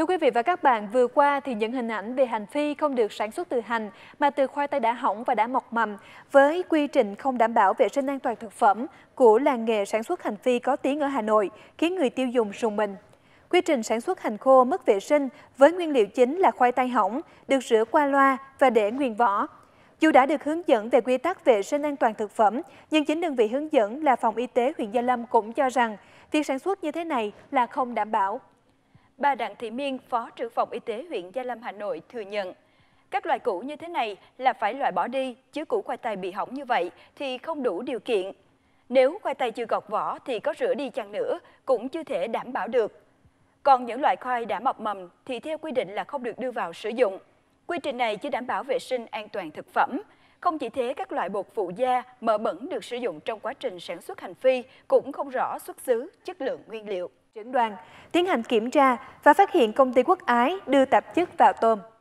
Thưa quý vị và các bạn, vừa qua thì những hình ảnh về hành phi không được sản xuất từ hành mà từ khoai tây đã hỏng và đã mọc mầm với quy trình không đảm bảo vệ sinh an toàn thực phẩm của làng nghề sản xuất hành phi có tiếng ở Hà Nội khiến người tiêu dùng rùng mình. Quy trình sản xuất hành khô mất vệ sinh với nguyên liệu chính là khoai tây hỏng, được rửa qua loa và để nguyên vỏ. Dù đã được hướng dẫn về quy tắc vệ sinh an toàn thực phẩm, nhưng chính đơn vị hướng dẫn là Phòng Y tế huyện Gia Lâm cũng cho rằng việc sản xuất như thế này là không đảm bảo. Bà Đặng Thị Miên, Phó trưởng phòng Y tế huyện Gia Lâm, Hà Nội thừa nhận, các loài củ như thế này là phải loại bỏ đi, chứ củ khoai tây bị hỏng như vậy thì không đủ điều kiện. Nếu khoai tây chưa gọt vỏ thì có rửa đi chăng nữa cũng chưa thể đảm bảo được. Còn những loại khoai đã mọc mầm thì theo quy định là không được đưa vào sử dụng. Quy trình này chưa đảm bảo vệ sinh an toàn thực phẩm, không chỉ thế, các loại bột phụ gia, mỡ bẩn được sử dụng trong quá trình sản xuất hành phi cũng không rõ xuất xứ, chất lượng nguyên liệu. Trưởng đoàn tiến hành kiểm tra và phát hiện công ty Quốc Ái đưa tạp chất vào tôm.